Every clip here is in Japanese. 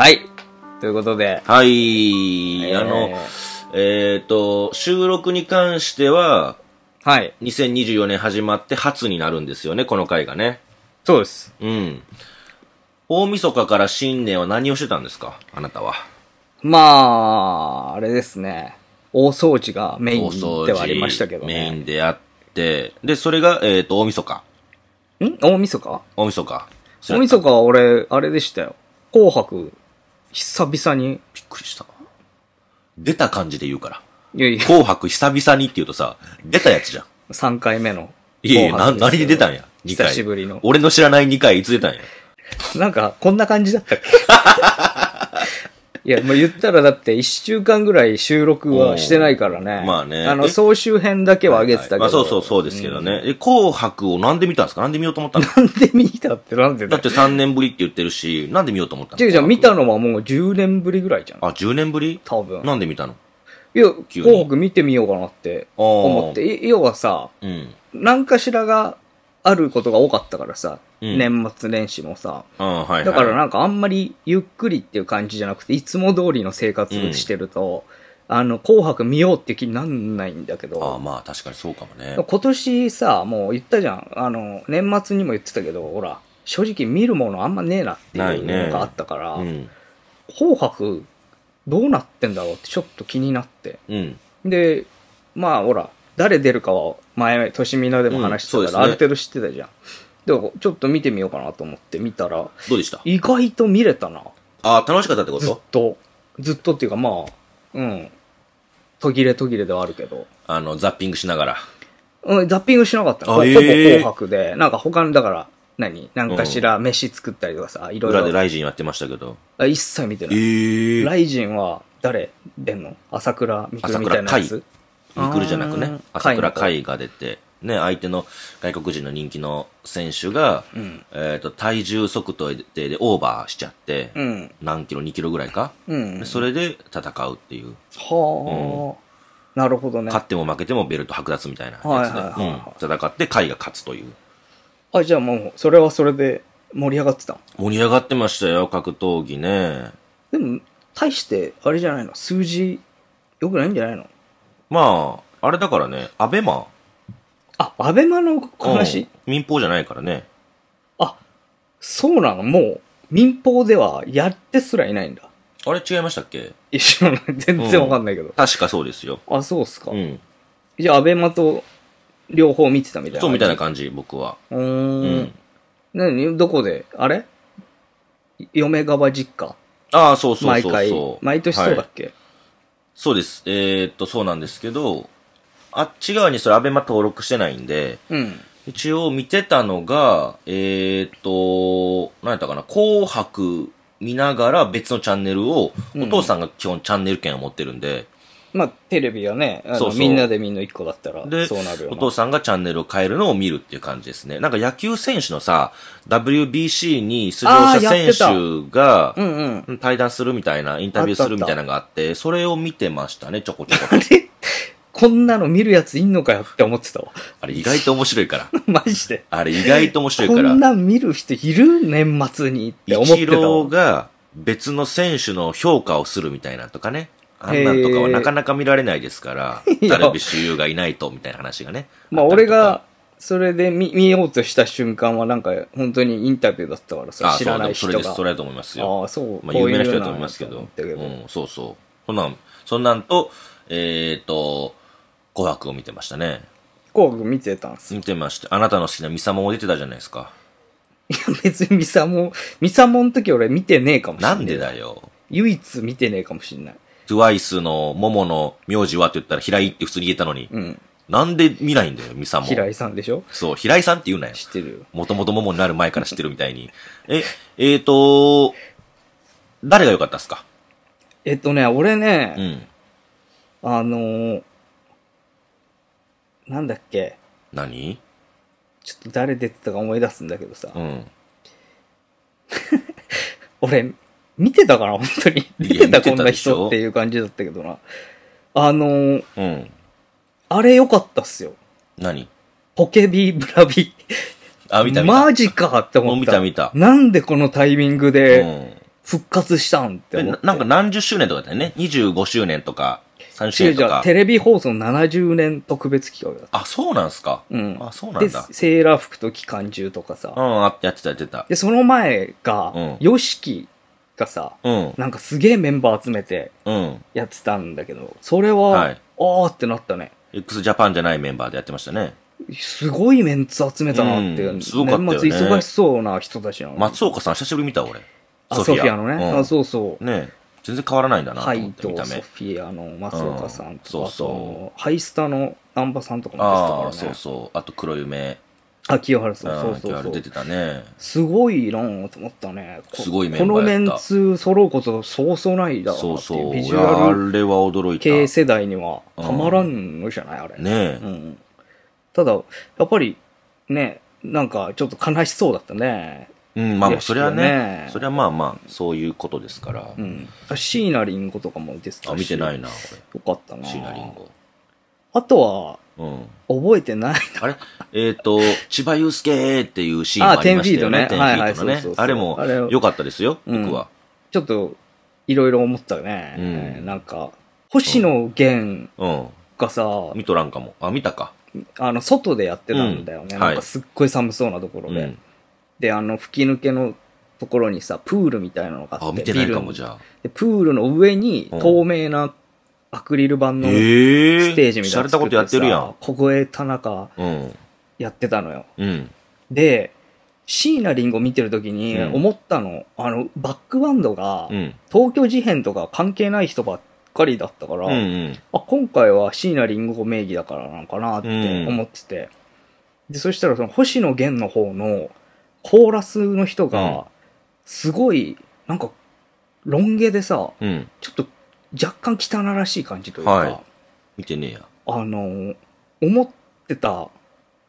はい。ということで。はい。えー、あの、えっ、ー、と、収録に関しては、はい。2024年始まって初になるんですよね、この回がね。そうです。うん。大晦日から新年は何をしてたんですかあなたは。まあ、あれですね。大掃除がメインではありましたけどね。メインであって、で、それが、えっ、ー、と、大晦日。ん大晦日大晦日。大晦日は俺、あれでしたよ。紅白久々に。びっくりした。出た感じで言うから。いやいや、紅白久々にって言うとさ、出たやつじゃん。3回目の。いやいや、何で出たんや ?2 回。久しぶりの俺の知らない2回いつ出たんやなんか、こんな感じだったっけ いや、もう言ったらだって1週間ぐらい収録はしてないからね。まあね。あの、総集編だけは上げてたけど。はいはい、まあそうそうそうですけどね。うん、え、紅白をなんで見たんですかなんで見ようと思ったんですかなんで見たってなんでだって3年ぶりって言ってるし、なんで見ようと思ったんですか違う違う、見たのはもう10年ぶりぐらいじゃん。あ、10年ぶり多分。なんで見たのいや、紅白見てみようかなって思って。要はさ、うん、何かしらがあることが多かったからさ、うん、年末年始もさ、はいはい、だからなんかあんまりゆっくりっていう感じじゃなくて、いつも通りの生活してると、うん、あの、紅白見ようって気になんないんだけど。あまあ確かにそうかもね。今年さ、もう言ったじゃん。あの、年末にも言ってたけど、ほら、正直見るものあんまねえなっていうのがあったから、ねうん、紅白どうなってんだろうってちょっと気になって。で、まあほら、誰出るかは前、としみなでも話してたから、うんね、ある程度知ってたじゃん。でも、ちょっと見てみようかなと思って見たら、どうでした意外と見れたな。あ楽しかったってことずっと。ずっとっていうか、まあ、うん。途切れ途切れではあるけど。あの、ザッピングしながら。うん、ザッピングしなかったの。ほぼ紅白で、なんか他の、だから、何何かしら飯作ったりとかさ、いろいろ。裏でライジンやってましたけど。あ一切見てない。ライジンは誰出んの朝倉みくみたいなやつミクルじゃなくね、朝倉海が出て、ね、相手の外国人の人気の選手が、うん、えっ、と、体重測定でオーバーしちゃって、うん、何キロ、2キロぐらいか、うんそれで戦うっていう。はあ、うん、なるほどね。勝っても負けてもベルト剥奪みたいなやつで、戦って海が勝つという。あ、じゃあもう、それはそれで盛り上がってた盛り上がってましたよ、格闘技ね。でも、大して、あれじゃないの、数字、よくないんじゃないのまあ、あれだからね、アベマ。あ、アベマの話、うん、民放じゃないからね。あ、そうなのもう、民放ではやってすらいないんだ。あれ違いましたっけ一緒全然わかんないけど、うん、確かそうですよ。あ、そうっすか。うん。じゃあ、アベマと両方見てたみたいな。そうみたいな感じ、僕は。うん,、うん。どこであれ嫁側実家ああ、そうそうそうそう。毎回、毎年そうだっけ、はいそうです。えー、っと、そうなんですけど、あっち側にそれ、アベマ登録してないんで、うん、一応見てたのが、えー、っと、何やったかな、紅白見ながら別のチャンネルを、お父さんが基本チャンネル権を持ってるんで、まあ、テレビはね、そうそうみんなでみんな一個だったら、でそうなるよお父さんがチャンネルを変えるのを見るっていう感じですね。なんか野球選手のさ、WBC に出場した選手が対談するみたいな、インタビューするみたいなのがあって、それを見てましたね、ちょこちょこ。こんなの見るやついんのかよって思ってたわ。あれ意外と面白いから。マジで。あれ意外と面白いからん。な見る人いる年末にって思っイてチたロー。が別の選手の評価をするみたいなとかね。あんなんとかはなかなか見られないですから、ダ ルビッシュ有がいないと、みたいな話がね。まあ、俺が、それで見見ようとした瞬間は、なんか、本当にインタビューだったからさ、あ知らない人が。それです、それだと思いますよ。ああ、そう。まあ、有名な人だと思いますけど。うううん、そうそう。そんなん、そんなんと、えっ、ー、と、紅白を見てましたね。紅白見てたんす見てました。あなたの好きなミサモンも出てたじゃないですか。いや、別にミサモン、ミサモンの時俺見てねえかもしれない。なんでだよ。唯一見てねえかもしれない。TWICE の桃の名字はって言ったら平井って普通に言えたのに。うん。なんで見ないんだよ、ミサも。平井さんでしょそう、平井さんって言うなよ。知ってるもともと桃になる前から知ってるみたいに。え、えーと、誰が良かったっすかえっとね、俺ね、うん。あのーなんだっけ、何ちょっと誰出てたか思い出すんだけどさ、うん。俺、見てたかな本当に。見てたこんな人っていう感じだったけどな。あのー、うん。あれ良かったっすよ。何ポケビブラビ。あ、見た見た。マジかって思った。見た見た。なんでこのタイミングで復活したんって思っうん、なんか何十周年とかだよね。25周年とか、3周年とか。テレビ放送70年特別企画だった。あ、そうなんすか。うん。あ、そうなんだ。で、セーラー服と機関銃とかさ。うん、あやってたやってた。で、その前が、うん、ヨシキがさ、うん、なんかすげえメンバー集めてやってたんだけど、それは、はい、ーってなったね。x ジャパンじゃないメンバーでやってましたね。すごいメンツ集めたなって。うん、すごかったよ、ね、年末忙しそうな人たちなの。松岡さん久しぶり見た俺。あ、ソフィアのね。うん、あ、そうそう。ね全然変わらないんだなと思って、見た目。ソフィアの松岡さんとか、うん、そうそうハイスタの難波さんとかも出てたからね。そうそう。あと黒夢。秋葉原さん、そうそうそう。出てたね。すごいなと思ったね。すごいメンバーこのメンツ揃うことそうそうないだろうそうそう。ビジュアル。あれは驚いた。系世代にはたまらんのじゃない、あれ。ねえ、うん。ただ、やっぱり、ね、なんかちょっと悲しそうだったね。うん、まあ、それはね、それはまあまあ、そういうことですから。うん。シーナリンゴとかも出てたし。あ、見てないな、よかったな。シーナリンゴ。あとは、覚えてないあれえっ、ー、と、千葉祐介っていうシーンもありましたよね。あ、10フィートね。はいはい、そうそうあれも良かったですよ、僕は。ちょっと、いろいろ思ったね、うん。なんか、星野源がさ、うん、見とらんかも。あ、見たか。あの、外でやってたんだよね。うん、なんかすっごい寒そうなところで。で、あの、吹き抜けのところにさ、プールみたいなのがあって。あ、見てないかも、じゃあ。で、プールの上に透明なアクリル板のステージみたいなのえたことやってるやん。小田中、やってたのよ。うん、で、椎名林檎見てる時に思ったの、うん、あの、バックバンドが、東京事変とか関係ない人ばっかりだったから、うんうん、あ今回は椎名林檎名義だからなのかなって思ってて、うん、で、そしたらその星野源の方のコーラスの人が、すごい、なんか、ロン毛でさ、ちょっと若干汚らしい感じというか、はい、見てねえや。あの、思ってた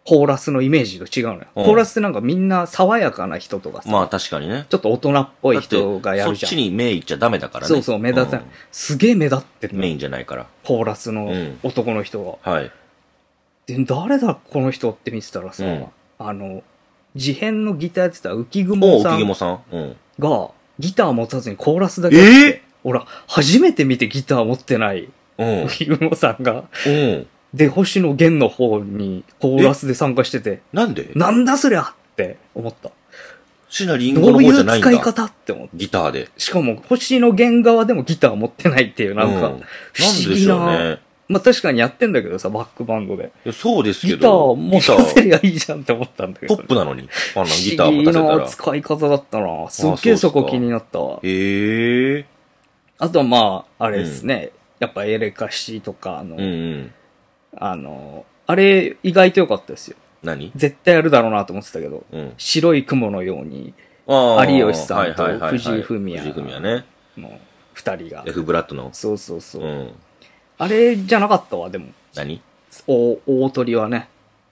コーラスのイメージと違うのよ、うん。コーラスってなんかみんな爽やかな人とかさ。まあ確かにね。ちょっと大人っぽい人がやるじゃん。そっちに目いっちゃダメだからね。そうそう、目立たない、うん。すげえ目立ってるメインじゃないから。コーラスの男の人が。うん、はい。で、誰だこの人って見てたらさ、あの、事変のギターやってた浮雲さん。浮雲さん。が、ギター持たずにコーラスだけやって。えーほら、初めて見てギター持ってない、うん。ゆもさんが、うん。で、星野源の方にコーラスで参加してて。なんでなんだそりゃって思った。シナリンゴの方じゃないんだどういう使い方って思った。ギターで。しかも、星野源側でもギター持ってないっていう、なんか、不思議な。うん、なまあ確かにやってんだけどさ、バックバンドで。いやそうですけど。ギター持たせりゃいいじゃんって思ったんだけど、ね、トップなのに。あのギター持たせたら。不思な使い方だったな。すっげえそこ気になったわ。へえー。あとはまあ、あれですね。やっぱエレカシとか、あの、うんうん。あの、あれ意外と良かったですよ。何絶対あるだろうなと思ってたけど、うん。白い雲のように、有吉さんと藤井フミヤ藤井フミヤね。もう、二人が。F ブラッドの。そうそうそう。うん。あれじゃなかったわ、でも。何お大鳥はね。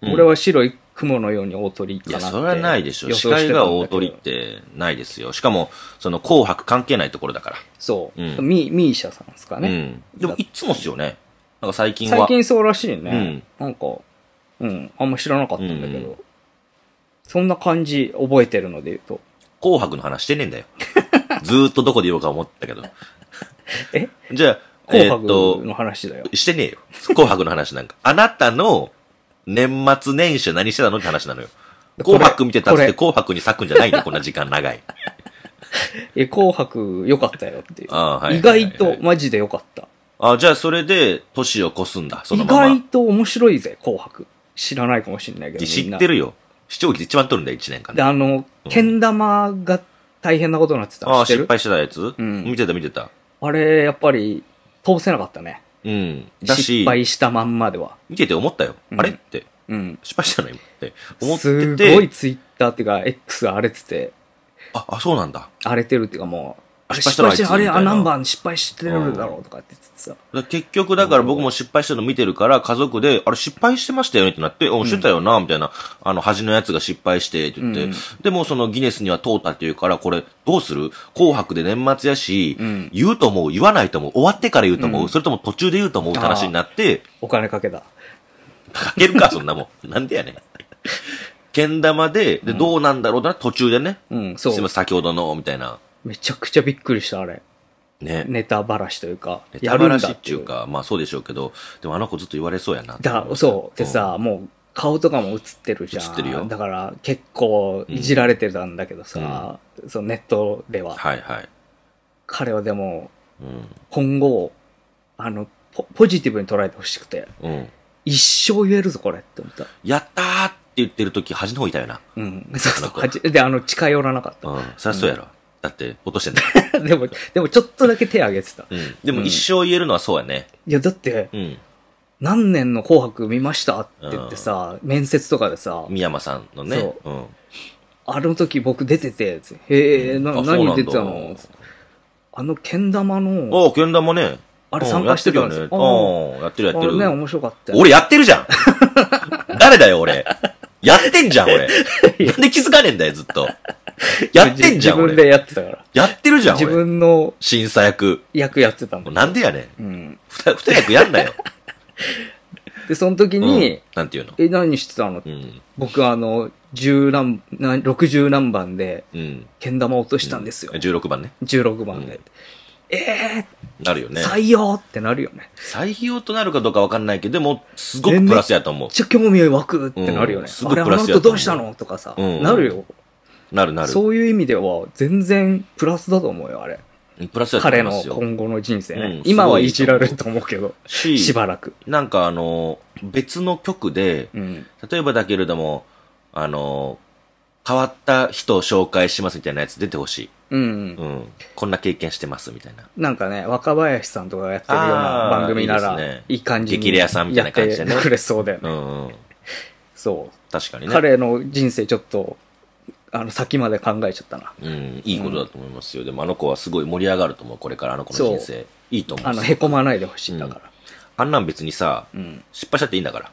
うん俺は白い雲のように大鳥かなって。いや、それはないでしょ。視界が大鳥ってないですよ。しかも、その紅白関係ないところだから。そう。うん、ミミーシャさんですかね。うん、でも、いつもっすよね。なんか最近は。最近そうらしいね。うん、なんか、うん、あんま知らなかったんだけど。うん、そんな感じ覚えてるので言うと。紅白の話してねえんだよ。ずーっとどこで言おうか思ったけど。えじゃあ、紅白の話だよ、してねえよ。紅白の話なんか。あなたの年末年始何してたのって話なのよ。紅白見てたって紅白に咲くんじゃないんだよ、こんな時間長い。え、紅白良かったよっていう。あはい、意外と、マジで良かった。あ、じゃあそれで、年を越すんだ、そのまま。意外と面白いぜ、紅白。知らないかもしれないけど。知ってるよ。視聴率一番取るんだよ、1年間で。あの、け、ん玉が大変なことになってた。ああ、失敗してたやつうん。見てた見てた。あれ、やっぱり、通せなかったね。うん。だし、失敗したまんまでは。見てて思ったよ。うん、あれって。うん。失敗したの今って思ってて。すごいツイッターっていうか、X が荒れてて。あ、あ、そうなんだ。荒れてるっていうかもう、あれ失敗してる、あれ、あ、何番失敗してるだろうとかって言ってさ。結局、だから僕も失敗してるの見てるから、家族で、あれ失敗してましたよねってなって、お、してたよな、みたいな、あの、端のやつが失敗して、って言って、でもそのギネスには通ったっていうから、これ、どうする紅白で年末やし、言うと思う、言わないと思う、終わってから言うと思う、それとも途中で言うと思うって話になって、お金かけた。かけるか、そんなもん。なんでやねん。け ん玉で、で、どうなんだろうな、途中でね。うん、そう。すいません、先ほどの、みたいな。めちゃくちゃびっくりした、あれ。ね。ネタばらしというか。ネタばらしっていうか、まあそうでしょうけど、でもあの子ずっと言われそうやな。だ、そう。でさ、うん、もう顔とかも映ってるじゃん。映ってるよ。だから結構いじられてたんだけどさ、うん、そのネットでは。はいはい。彼はでも、うん、今後、あのポ、ポジティブに捉えてほしくて、うん、一生言えるぞこれって思った。やったーって言ってる時端の方いたよな。うん。そうそう。で、あの、近寄らなかった。うん。そりゃそうやろ。うんだって落としてない。でも、でもちょっとだけ手挙げてた。うん。でも一生言えるのはそうやね。いや、だって、うん。何年の紅白見ましたって言ってさ、うん、面接とかでさ。三山さんのね。そう。うん。あの時僕出てて、へえ、うん、何出てたのあの、けん玉の。あけん玉ね。あれ参加してるんやってるやってるやってる。ね、面白かった俺やってるじゃん 誰だよ、俺。やってんじゃん、俺。なんで気づかねえんだよ、ずっと。やってんじゃん。自分でやってたから。やってるじゃん。自分の審査役。役やってたの。なんでやねん。うん。二役やんなよ。で、その時に、うん、なんていうのえ、何してたの、うん、僕あの、十何、六十何番で、け、うん、玉落としたんですよ。うん、16番ね。16番で。ええー、なるよね。採用ってなるよね。採用となるかどうかわかんないけど、でも、すごくプラスやと思う。めっちゃ興味湧くってなるよね。すごくプラスやと思う。あれ、あのどうしたのとかさ、なるよ。なるなる。そういう意味では、全然プラスだと思うよ、あれ。プラスだと思彼いまのすよ。今後の人生ね。うん今はいじられると思うけど、し しばらく。なんかあの、別の曲で、うん。例えばだけれども、あの、変わった人を紹介しますみたいなやつ出てほしい。うん。うん。こんな経験してますみたいな。なんかね、若林さんとかがやってるような番組なら、いいいい,、感じに。激レアさんみたいな感じでねくれそうだよね。うん、うん。そう。確かにね。彼の人生ちょっとあの先まで考えちゃったな。うん、いいことだと思いますよ。うん、でもあの子はすごい盛り上がると思う、これからあの子の人生。いいと思う。あの、へこまないでほしいんだから、うん。あんなん別にさ、うん、失敗しちゃっていいんだから。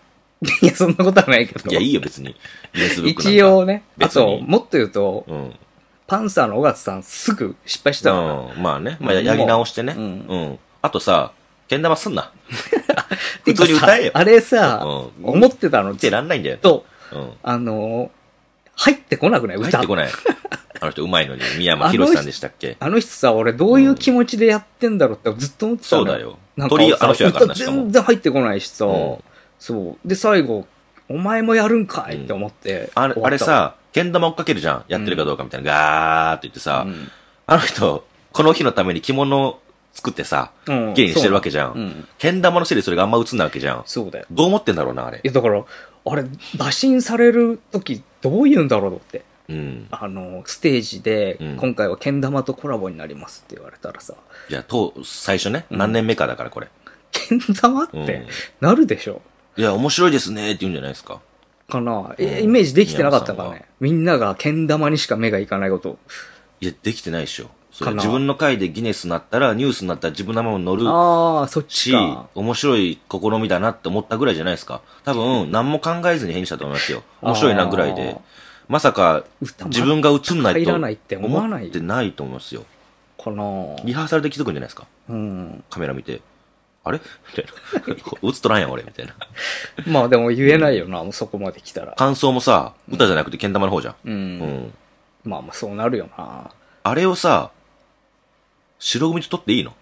いや、そんなことはないけど。いや、いいよ、別に。一応ね。あと、もっと言うと、うん、パンサーの尾形さん、すぐ失敗したから、うん。まあね、まあ、やり直してね。うん。あとさ、けん玉すんな。普通に歌えよ。あれさ、思ってたの。ってらんないんだよ。と、あの、入ってこなくない歌入ってこない。あの人うまいのに、宮山博さんでしたっけあの人さ、俺どういう気持ちでやってんだろうってずっと思ってた、そうだよ。なんかあの人やからな歌全然入ってこないしさ、そう。で、最後、お前もやるんかいって思って、あれ、あれさ、けん玉追っかけるじゃん。やってるかどうかみたいな。ガーって言ってさ、あの人、この日のために着物作ってさ、綺麗にしてるわけじゃん。け、ん玉のせいでそれがあんま映んないわけじゃん。そうだよ。どう思ってんだろうな、あれ。いや、だから、あれ、打診されるときどういうんだろうって。うん、あのステージで、今回はけん玉とコラボになりますって言われたらさ。いや、と、最初ね、何年目かだから、これ。け、ん玉って、なるでしょ。いや、面白いですねって言うんじゃないですか。かな、うん、イメージできてなかったかね。みんながけん玉にしか目がいかないこと。いや、できてないでしょ。自分の回でギネスになったら、ニュースになったら自分の名前も載るああ、そっちしか、面白い試みだなって思ったぐらいじゃないですか。多分、何も考えずに返事したと思いますよ。面白いなぐらいで。まさか、自分が映んないと思ってないと思いますよ。かなリハーサルで気づくんじゃないですか。うん。カメラ見て。あれみたいな。映っとらんやん、俺、みたいな。まあでも言えないよな、うん、そこまで来たら。感想もさ、歌じゃなくてけん玉の方じゃん。うん。うん、まあまあそうなるよな。あれをさ、白組と取っていいの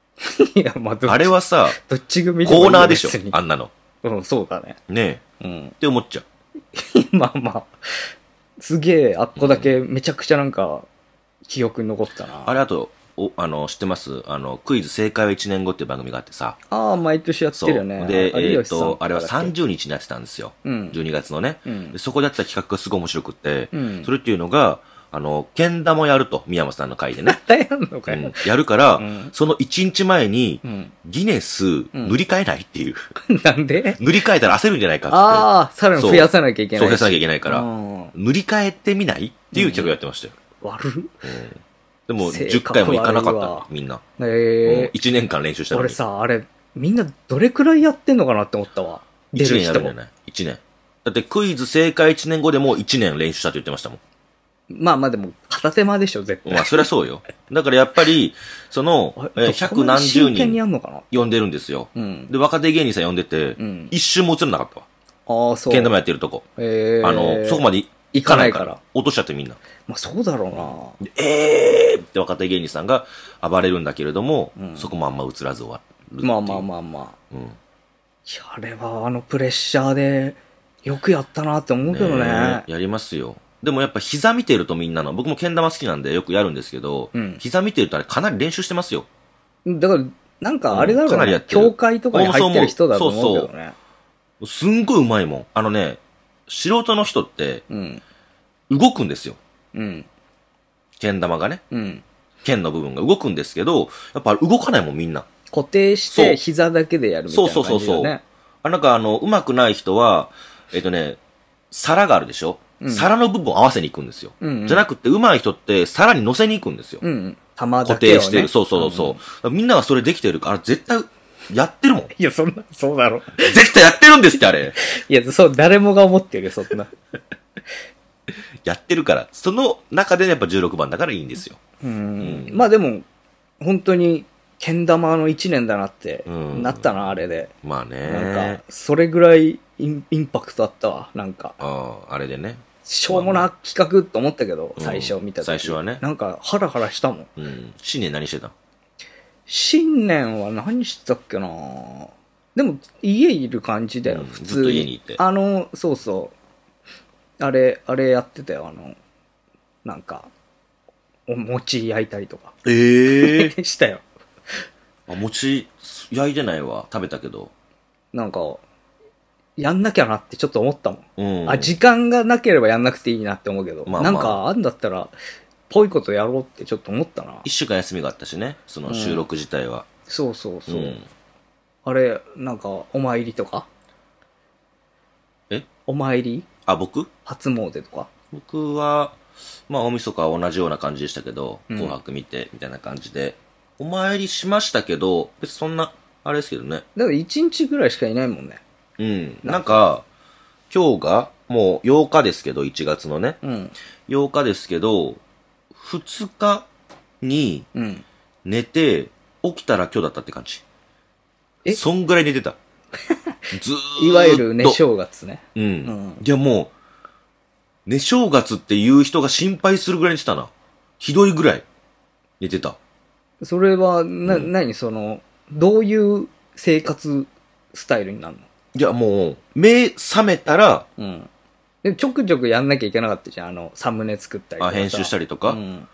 いや、まあどっち、あれはさ、どっち組コーナーでしょあんなの。うん、そうだね。ねえ。うん。って思っちゃう。まあまあ、すげえ、あっこだけめちゃくちゃなんか、記憶に残ったな。あれ、あと、お、あの、知ってますあの、クイズ正解は1年後っていう番組があってさ。ああ、毎年やってるよね。で、えっ、ー、と、あれは30日にやってたんですよ。うん、12月のね、うん、そこでやってた企画がすごい面白くって、うん、それっていうのが、あの、けん玉やると、宮本さんの会でね。やるのかよ。やるから、うんその1日前に、うんギネス塗り替えないっていう。なんで塗り替えたら焦るんじゃないかって。ああ、さらに増やさなきゃいけない増やさなきゃいけないから、うん塗り替えてみないっていう企画やってましたよ。悪うんでも、10回も行かなかった、みんな。もうえ1年間練習したの俺さ、あれ、みんなどれくらいやってんのかなって思ったわ。出1る年やるんじゃない ?1 年。だってクイズ正解1年後でも1年練習したって言ってましたもん。まあまあでも、片手間でしょ、絶対。まあ、そりゃそうよ。だからやっぱり、その、百何十人、呼んでるんですよ。うん、で、若手芸人さん呼んでて、うん、一瞬も映らなかったわ。ああ、そう。剣玉やってるとこ。えあの、そこまで行かないから。落としちゃってみんな。まあそうだろうな。えーって若手芸人さんが暴れるんだけれども、うん、そこもあんま映らず終わる。まあまあまあまあ。うん。いや、あれはあのプレッシャーで、よくやったなって思うけどねやりますよ。でもやっぱ膝見てるとみんなの、僕もけん玉好きなんでよくやるんですけど、うん、膝見てるとあれかなり練習してますよ。だから、なんかあれだろう、ね、うん、かなりやってる。教会とかに入ってる人だと思うけどね。そうそうすんごいうまいもん。あのね、素人の人って、動くんですよ。うん。け、ん玉がね。うん。剣の部分が動くんですけど、やっぱ動かないもんみんな。固定して膝だけでやるみたいな感じだ、ね、そうそうそうそう。あなんかあの、うまくない人は、えっ、ー、とね、皿があるでしょ皿の部分を合わせに行くんですよ。うんうん、じゃなくて、上手い人って皿に乗せに行くんですよ。うんうん、玉、ね、固定してる。そうそうそう。うん、みんながそれできてるから、絶対、やってるもん。いや、そんな、そうだろう。絶対やってるんですって、あれ。いや、そう、誰もが思ってるよ、そんな。やってるから、その中で、やっぱ16番だからいいんですよ。うんうん、まあでも、本当に、けん玉の1年だなって、なったな、あれで。まあね。なんか、それぐらいイン、インパクトあったわ、なんか。ああ、あれでね。しょうもな企画と思ったけど、最初見た時、最初はね。なんか、ハラハラしたもん。うん。新年何してた新年は何してたっけなでも、家いる感じだよ、普通家にいて。あの、そうそう。あれ、あれやってたよ、あの、なんか、お餅焼いたりとか。ええー、したよ。あ、餅、焼いてないわ。食べたけど。なんか、やんなきゃなってちょっと思ったもん。うん、あ、時間がなければやんなくていいなって思うけど、まあまあなんかあんだったら、ぽいことやろうってちょっと思ったな。一週間休みがあったしね、その収録自体は。そうそうそう。うんあれ、なんか、お参りとかえお参りあ、僕初詣とか僕は、まあ、大晦日は同じような感じでしたけど、紅白見て、みたいな感じで、お参りしましたけど、別にそんな、あれですけどね。だから一日ぐらいしかいないもんね。うん。なんか、今日が、もう8日ですけど、1月のね。うん、8日ですけど、2日に寝て、起きたら今日だったって感じ。えそんぐらい寝てた。ずーっと。いわゆる寝正月ね。うん。うん、いやもう、寝正月っていう人が心配するぐらい寝てたな。ひどいぐらい寝てた。それは、な、うん、何その、どういう生活スタイルになるのいや、もう、目覚めたら、うん。で、ちょくちょくやんなきゃいけなかったじゃん。あの、サムネ作ったりとかあ、編集したりとか、うん。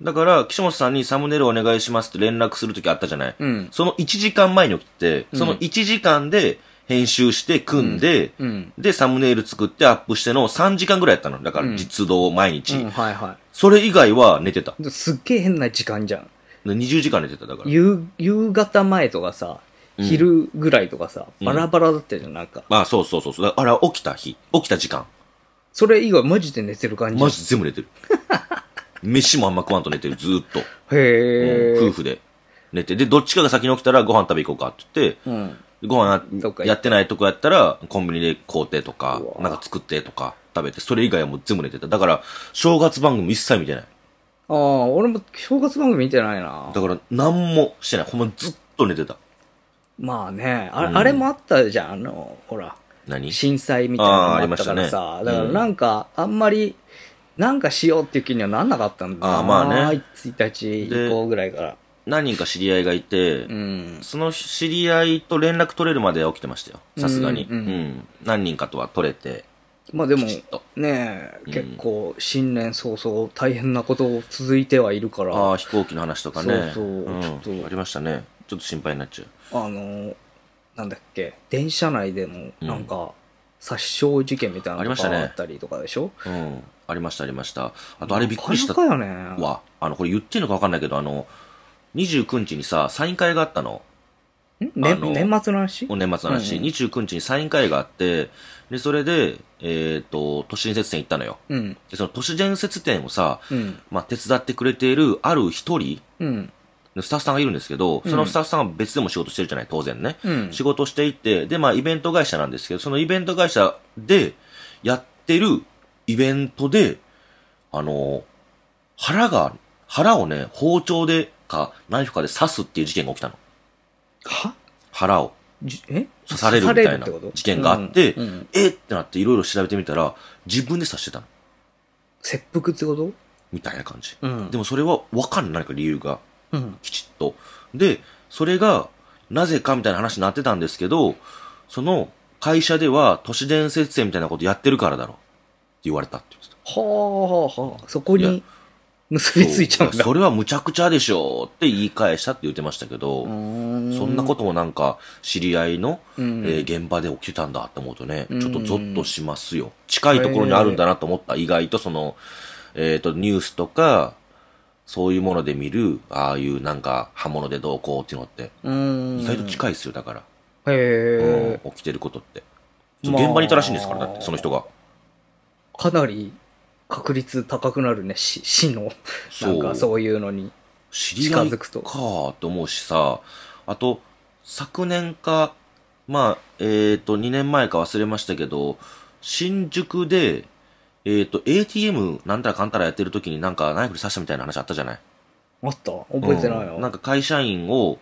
だから、岸本さんにサムネイルお願いしますって連絡するときあったじゃない、うん。その1時間前に起きて、その1時間で編集して、組んで、うん。で、サムネイル作ってアップしての3時間ぐらいやったの。だから、実動毎日、うん、はいはそれ以外は寝てた。すっげえ変な時間じゃん。20時間寝てた、だから。夕、夕方前とかさ、昼ぐらいとかさ、バラバラだったじゃん、なんか。あ、そうそうそうそう。あれは起きた日、起きた時間。それ以外マジで寝てる感じ。マジ全部寝てる。飯もあんま食わんと寝てる、ずーっと。へえ、夫婦で寝て。で、どっちかが先に起きたらご飯食べ行こうかって言って、ご飯やってないとこやったら、コンビニで買うてとか、なんか作ってとか食べて、それ以外はもう全部寝てた。だから、正月番組一切見てない。ああ、俺も正月番組見てないな。だから、何もしてない。ほんまずっと寝てた。まあねあ,、あれもあったじゃんあのほら何震災みたいなのもあったからさ、ね、だからなんか、あんまりなんかしようっていう気にはなんなかったんだあまあね1日以降ぐらいから何人か知り合いがいて、うん、その知り合いと連絡取れるまで起きてましたよさすがに、うん、うんうん、何人かとは取れてまあでもね、結構新年早々大変なこと続いてはいるからああ飛行機の話とかねそうそう、ちょっとありましたねちょっと心配になっちゃう。あの、なんだっけ、電車内でも、なんか、殺傷事件みたいなのがあったりとかでしょ、ね、うん。ありました、ありました。あと、あれびっくりしたよ、ね。わ、あの、これ言っていいのか分かんないけど、あの、29日にさ、サイン会があったの。年末の話年末の話、うん29日にサイン会があって、で、それで、えっ、ー、と、都市伝説店行ったのよ。うん、で、その都市伝説店をさ、うん、まあ、手伝ってくれているある一人、うん、スタッフさんがいるんですけど、そのスタッフさんが別でも仕事してるじゃない、当然ね。うん、仕事していて、で、まあ、イベント会社なんですけど、そのイベント会社でやってるイベントで、あの、腹が、腹をね、包丁でか、ナイフかで刺すっていう事件が起きたの。は腹を。え刺されるみたいな事件があって、うんうん、えってなっていろいろ調べてみたら、自分で刺してたの。切腹ってことみたいな感じ。うん、でもそれはわかんない何か理由がうん、きちっと。で、それが、なぜかみたいな話になってたんですけど、その会社では都市伝説展みたいなことやってるからだろ。って言われたって言ってた。はあはあ、そこに結びついちゃうんだそれはむちゃくちゃでしょって言い返したって言ってましたけど、んそんなこともなんか知り合いの、えー、現場で起きてたんだって思うとね、ちょっとゾッとしますよ。近いところにあるんだなと思った。意外とその、えっ、ー、と、ニュースとか、そういうもので見る、ああいうなんか刃物でどうこうっていうのって、意外と近いですよ、だから。へえ、うん、起きてることって。現場にいたらしいんですから、だって、その人が。かなり確率高くなるね、死 死の、なんかそういうのに近づくと。かと思うしさ、あと、昨年か、まあ、えっ、ー、と、2年前か忘れましたけど、新宿で、えっ、ー、と、ATM なんたらかんたらやってる時になんかナイフで刺したみたいな話あったじゃないあった覚えてないよ、うん、なんか会社員を、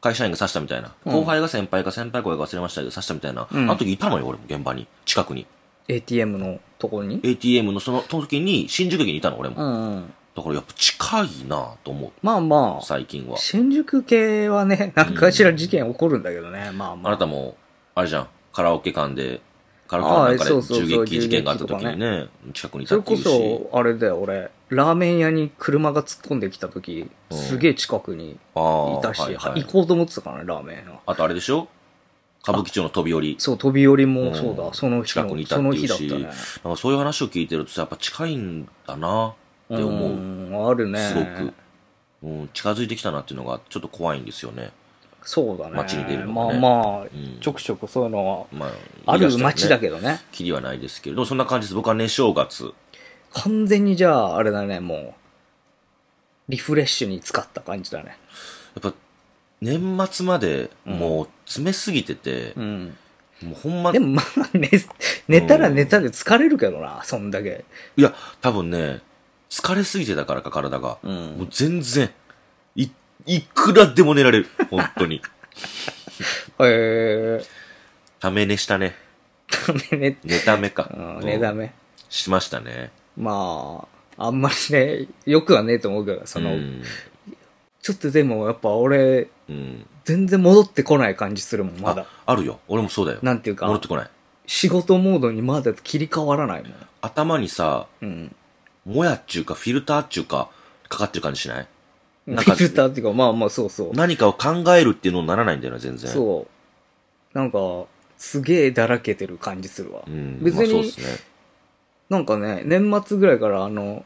会社員が刺したみたいな。後輩が先輩か先輩後輩が忘れましたけど刺したみたいな。うん、あの時いたのよ、俺も現場に。近くに。ATM のところに ?ATM のその時に新宿駅にいたの、俺も。うんだからやっぱ近いなと思う。まあまあ。最近は。新宿系はね、何かしら事件起こるんだけどね。うん、まあまあ。あなたも、あれじゃん。カラオケ館でカラカナで銃撃事件があった時にね、近くにいたっていうし。それこそ、あれだよ、俺、ラーメン屋に車が突っ込んできた時、すげえ近くにいたし、行こうと思ってたからね、ラーメン屋。あとあれでしょ歌舞伎町の飛び降り。そう、飛び降りもそうだ、その日近くにいたっていうし、なんかそういう話を聞いてるとさ、やっぱ近いんだなって思う。あるね。すごく。うん、近づいてきたなっていうのがちょっと怖いんですよね。そうだね街に出るのがねまあまあ、ちょくちょくそういうのはあある街だけどねきりはないですけどそんな感じです僕は寝正月完全にじゃああれだねもうリフレッシュに使った感じだねやっぱ年末までもう詰めすぎててう、んもうほんまでもまあ寝寝たら寝たで疲れるけどなそんだけいや多分ね疲れすぎてたからか体が、うんもう全然いくらでも寝られる。本当に。へえ。ため寝したね。ため寝寝ためか。うん寝だめ。しましたね。まあ、あんまりね、よくはねえと思うけど、その、うん。ちょっとでもやっぱ俺、うん、全然戻ってこない感じするもん、まだ。あ、あるよ。俺もそうだよ。なんていうか。戻ってこない。仕事モードにまだ切り替わらないもん。頭にさ、うん。もやっちゅうか、フィルターっちゅうか、かかってる感じしないなんか、フィルターっていうか、まあまあそうそう。何かを考えるっていうのにならないんだよな、全然。そう。なんか、すげえだらけてる感じするわ。うん、別に、まあね、なんかね、年末ぐらいからあの、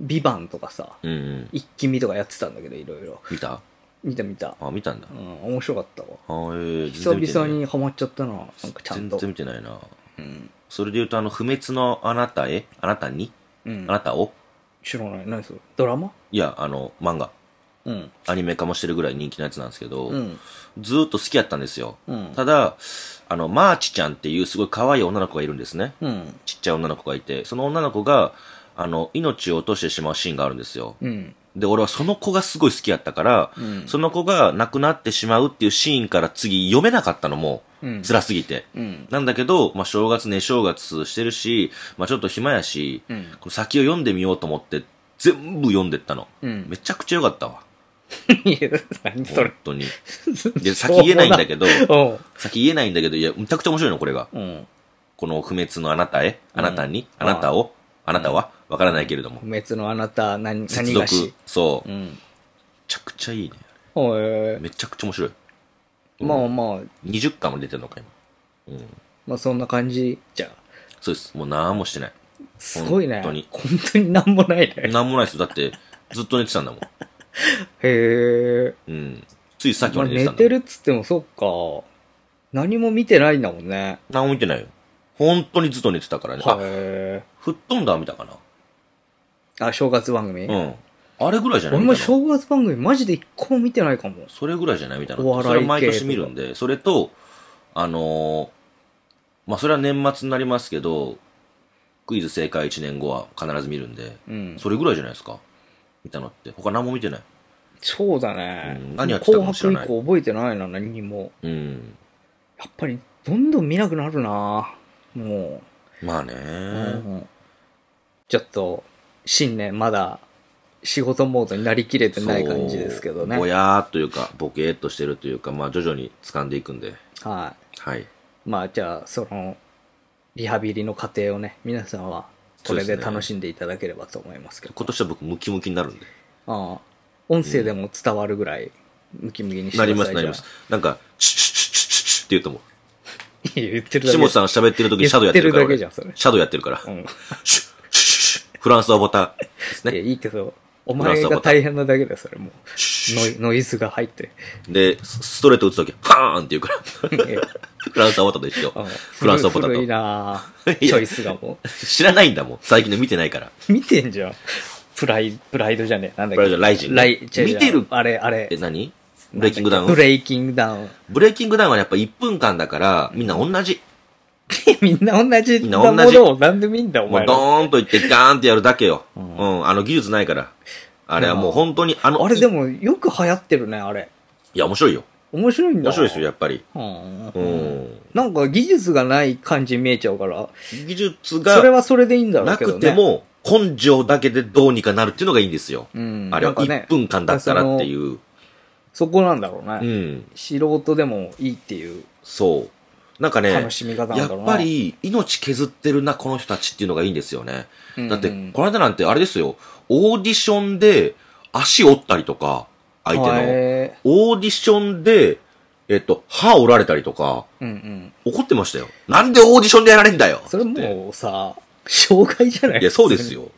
ビバンとかさ、うんうん、一気見とかやってたんだけど、いろいろ。見た見た見た。あ、見たんだ。うん、面白かったわ。あえー、久々にハマっちゃったな、なんかちゃんと。全然見てないな。うん。それで言うと、あの、不滅のあなたへあなたに、うん、あなたを知らない。何それドラマいや、あの、漫画。アニメ化もしてるぐらい人気のやつなんですけど、うん、ずっと好きやったんですよ。うん、ただ、あの、マーチちゃんっていうすごい可愛い女の子がいるんですね。うん、ちっちゃい女の子がいて、その女の子が、あの、命を落としてしまうシーンがあるんですよ。で、俺はその子がすごい好きやったから、その子が亡くなってしまうっていうシーンから次読めなかったのも、辛すぎて、うん、なんだけど、まあ、正月ね、正月してるし、まあ、ちょっと暇やし、この先を読んでみようと思って、全部読んでったの、めちゃくちゃ良かったわ。いや、何それ。本当に。で、先言えないんだけど、先言えないんだけど、いや、むちゃくちゃ面白いの、これが。うん、この不滅のあなたへ、あなたに、うん、あなたを、あなたは、わからないけれども。不滅のあなた、何、何がし。そう。うん、めちゃくちゃいいね。えー、めちゃくちゃ面白い。まあまあ。二十巻も出てるのか、今。うん。まあそんな感じじゃそうです。もう何もしてない。すごいね。本当に。本当に何もないね。何もないですだって、ずっと寝てたんだもん。へえ。うん。ついさっきまで寝てるっつってもそっか。何も見てないんだもんね。何も見てないよ。本当にずっと寝てたからね。あ、吹っ飛んだ見たかな。あ、正月番組うん。あれぐらいじゃない俺も正月番組マジで一個も見てないかも。それぐらいじゃないみたいな。お笑いそれ毎年見るんで、それと、あのー、まあ、それは年末になりますけど、クイズ正解1年後は必ず見るんで、うん、それぐらいじゃないですか。見たのって。他何も見てない。そうだね。うん何やってたか紅白以降覚えてないな、何にも。うん。やっぱり、どんどん見なくなるなもうまあね、う、んちょっと、新年まだ、仕事モードになりきれてない感じですけどね。ぼやーっというか、ボケーっとしてるというか、まあ徐々に掴んでいくんで。い。はい。まあ、じゃあ、その、リハビリの過程をね、皆さんはこれで楽しんでいただければと思いますけど。今年は僕ムキムキになるんで。ああ。音声でも伝わるぐらいムキムキにしてなります、なります。。なんか、シュッシュッシュッシュッッって言うと思う。いい言ってるだけ。岸さん喋ってる時にシャドウやってるから。言ってるだけじゃんそれシャドウやってるから。シうュん。ッシュッシュッシュッフランスはボタンですいね。や、いいけど、お前が大変なだけだよ、それもう。ノイズが入って。で、ストレート打つとき、パーンって言うから。フランスアボタと一緒。フランスアボタンと。古いなチョイスがもう。知らないんだもん。最近の見てないから。見てんじゃん。プライ、プライドじゃねえ。なんだっけ。プライド、ライジン。ライ、見てる。あれ、あれ。え、何ブレイキングダウンブレイキングダウン。ブレイキングダウンはやっぱ1分間だから、みんな同じ。みんな同じなものを何でもいいんだ、お前。もうドーンと言ってガーンってやるだけよ。うん、あの技術ないから。あれはもう本当に、あの、あれでもよく流行ってるね、あれ。いや、面白いよ。面白いんだ。面白いですよ、やっぱり。うん。なんか技術がない感じ見えちゃうから。技術が。それはそれでいいんだろうけどね。なくても、根性だけでどうにかなるっていうのがいいんですよ。うん、あれは1分間だったらっていう。そこなんだろうね。うん。素人でもいいっていう。そう。なんかね、やっぱり命削ってるな、この人たちっていうのがいいんですよね。だって、この間なんてあれですよ、オーディションで足折ったりとか、相手の。へオーディションで、えっと、歯折られたりとか、うんうん。怒ってましたよ。なんでオーディションでやられんだよそれもうさ、障害じゃないいや、そうです。よ。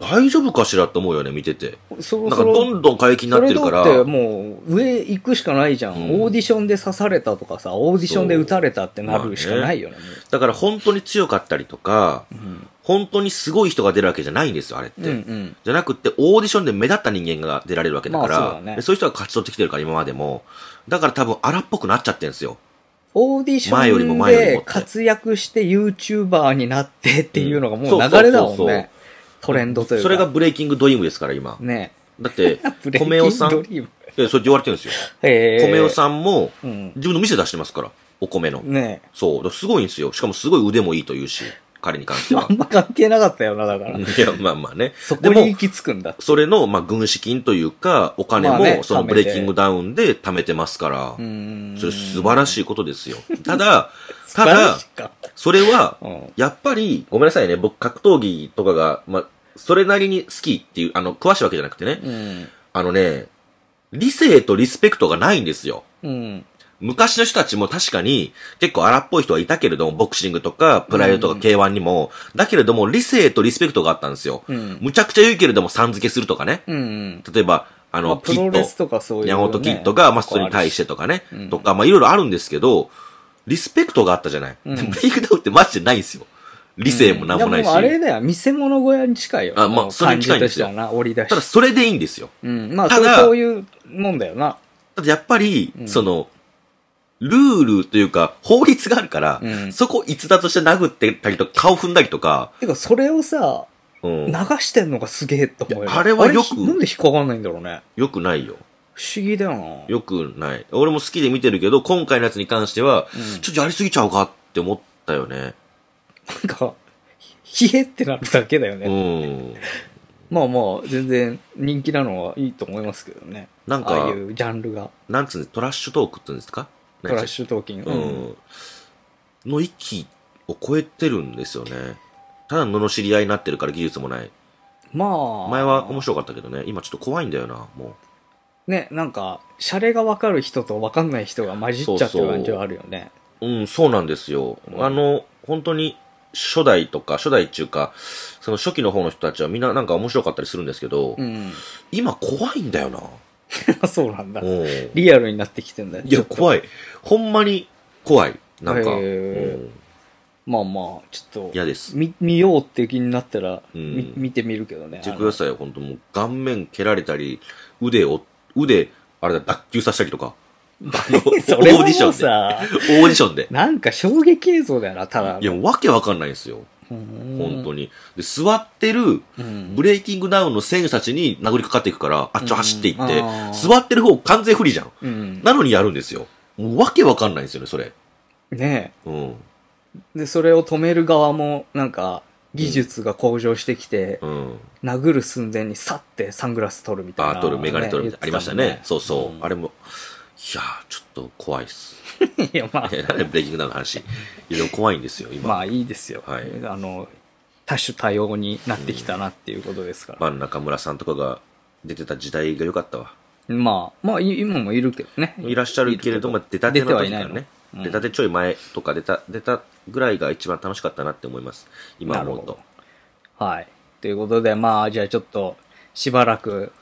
大丈夫かしらって思うよね、見てて。そうなんかどんどん過激になってるから。だってもう上行くしかないじゃん、うんオーディションで刺されたとかさ、オーディションで撃たれたってなるしかないよね。だから本当に強かったりとか、本当にすごい人が出るわけじゃないんですよ、あれって。うんうん、じゃなくて、オーディションで目立った人間が出られるわけだから、まあ、そう、ね、そういう人が勝ち取ってきてるから、今までも。だから多分荒っぽくなっちゃってるんですよ。オーディションで活躍して YouTuber になってっていうのがもう流れだもんね。トレンドというか。それがブレイキングドリームですから、今。ねだって、米 尾さん、え、そう言われてるんですよ。米尾さんも、自分の店出してますから、お米の。ねそう。すごいんですよ。しかもすごい腕もいいというし。彼に関しては。あんま関係なかったよな、だから。いや、まあまあね。そこに行き着くんだ。それの、まあ、軍資金というか、お金も、そのブレイキングダウンで貯めてますから、それ素晴らしいことですよ。ただ、ただ、それは、やっぱり、ごめんなさいね、僕、格闘技とかが、まあ、それなりに好きっていう、あの、詳しいわけじゃなくてね、あのね、理性とリスペクトがないんですよ。うん、昔の人たちも確かに結構荒っぽい人はいたけれども、ボクシングとかプライドとか K1 にも、うん、だけれども理性とリスペクトがあったんですよ。うん、むちゃくちゃ言うけれどもさん付けするとかね。うん、例えば、あの、まあ、キット、山ゴトキットがマストに対してとかね、とか、まあいろいろあるんですけど、リスペクトがあったじゃない。ブレイクダウンってマジでないんですよ。理性もなんもないし。うん、あれだよ、見せ物小屋に近いよ。あ、まあ、それに近いんですよ。ただ、それでいいんですよ。うん、まあ、ただ、そういうもんだよな。ただ、やっぱり、うん、その、ルールというか、法律があるから、うん、そこ逸脱して殴ってたりとか、顔踏んだりとか。てか、それをさ、うん、流してんのがすげえと思うよ。あれはよく。なんで引っかかんないんだろうね。よくないよ。不思議だよな。よくない。俺も好きで見てるけど、今回のやつに関しては、うん、ちょっとやりすぎちゃうかって思ったよね。なんか、冷えってなるだけだよね。うん。まあまあ、全然人気なのはいいと思いますけどね。なんか、ああいうジャンルが。なんつうの、トラッシュトークって言うんですかクラッシュうん、の域を超えてるんですよね。ただの知り合いになってるから技術もない。まあ。前は面白かったけどね、今ちょっと怖いんだよな、もう。ね、なんか、シャレがわかる人とわかんない人が混じっちゃってる感じはあるよね。そうそううん、そうなんですよ。あの、本当に、初代とか、初代っていうか、その初期の方の人たちはみんななんか面白かったりするんですけど、うん、今怖いんだよな。そうなんだ。リアルになってきてんだよ。いや、怖い。ほんまに怖い。なんか。まあまあ、ちょっと。嫌です。見、見ようって気になったら、うん、見てみるけどね。見てくださいよ、本当もう。顔面蹴られたり、腕を、腕、あれだ、脱臼させたりとか。オーディションで。オーディションで。なんか衝撃映像だよな、ただ。いや、わけわかんないですよ。本当に。で、座ってる、ブレイキングダウンの選手たちに殴りかかっていくから、あっちを走っていって、座ってる方完全不利じゃん。なのにやるんですよ。もうわけわかんないんですよね、それ。ねえ。うん。で、それを止める側も、なんか、技術が向上してきて、殴る寸前にさってサングラス取るみたいな、ね、あ、取る、メガネ取るみたいな、ありましたね。そうそう。あれも、いやちょっと怖いっす。いや、まあ。ブレイキングダウンの話。いろいろ怖いんですよ、今。まあ、いいですよ。はい。あの、多種多様になってきたなっていうことですから。まあ、中村さんとかが出てた時代が良かったわ。まあ、まあ、今もいるけどね。いらっしゃるけれども、出たての時からね。出いいうん、出たてちょい前とか出た、出たぐらいが一番楽しかったなって思います。今思うと。はい。ということで、まあ、じゃあちょっと、しばらく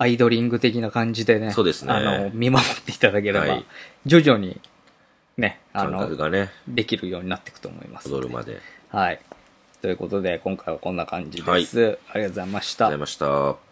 アイドリング的な感じでね、そうですねあの見守っていただければ、はい、徐々にね、あの、ね、できるようになっていくと思います。踊るまで。はい。ということで、今回はこんな感じです。はい、ありがとうございました。ありがとうございました。